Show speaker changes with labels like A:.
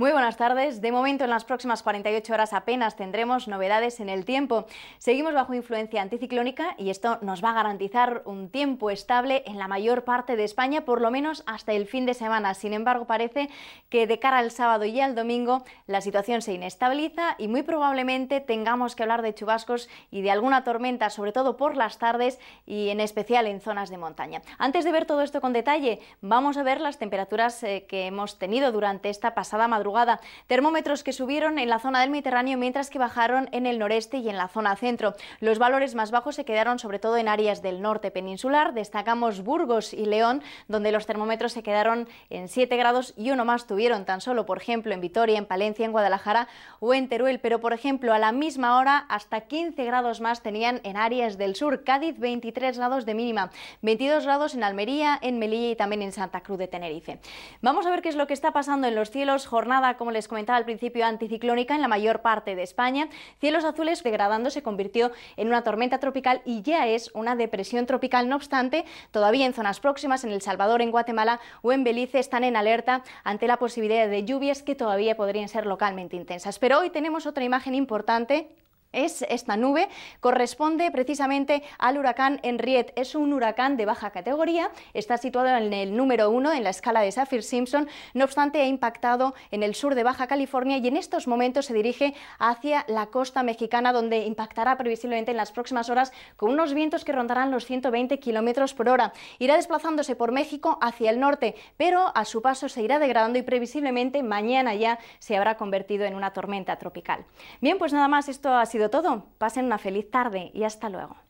A: Muy buenas tardes. De momento, en las próximas 48 horas apenas tendremos novedades en el tiempo. Seguimos bajo influencia anticiclónica y esto nos va a garantizar un tiempo estable en la mayor parte de España, por lo menos hasta el fin de semana. Sin embargo, parece que de cara al sábado y al domingo la situación se inestabiliza y muy probablemente tengamos que hablar de chubascos y de alguna tormenta, sobre todo por las tardes y en especial en zonas de montaña. Antes de ver todo esto con detalle, vamos a ver las temperaturas eh, que hemos tenido durante esta pasada madrugada Termómetros que subieron en la zona del Mediterráneo mientras que bajaron en el noreste y en la zona centro. Los valores más bajos se quedaron sobre todo en áreas del norte peninsular. Destacamos Burgos y León, donde los termómetros se quedaron en 7 grados y uno más tuvieron tan solo, por ejemplo, en Vitoria, en Palencia, en Guadalajara o en Teruel. Pero, por ejemplo, a la misma hora hasta 15 grados más tenían en áreas del sur. Cádiz 23 grados de mínima, 22 grados en Almería, en Melilla y también en Santa Cruz de Tenerife. Vamos a ver qué es lo que está pasando en los cielos jornada como les comentaba al principio, anticiclónica en la mayor parte de España. Cielos azules degradando se convirtió en una tormenta tropical y ya es una depresión tropical. No obstante, todavía en zonas próximas, en El Salvador, en Guatemala o en Belice, están en alerta ante la posibilidad de lluvias que todavía podrían ser localmente intensas. Pero hoy tenemos otra imagen importante es esta nube, corresponde precisamente al huracán Henriette. Es un huracán de baja categoría, está situado en el número uno en la escala de Saffir-Simpson, no obstante ha impactado en el sur de Baja California y en estos momentos se dirige hacia la costa mexicana donde impactará previsiblemente en las próximas horas con unos vientos que rondarán los 120 kilómetros por hora. Irá desplazándose por México hacia el norte, pero a su paso se irá degradando y previsiblemente mañana ya se habrá convertido en una tormenta tropical. Bien, pues nada más, esto ha sido sido todo. Pasen una feliz tarde y hasta luego.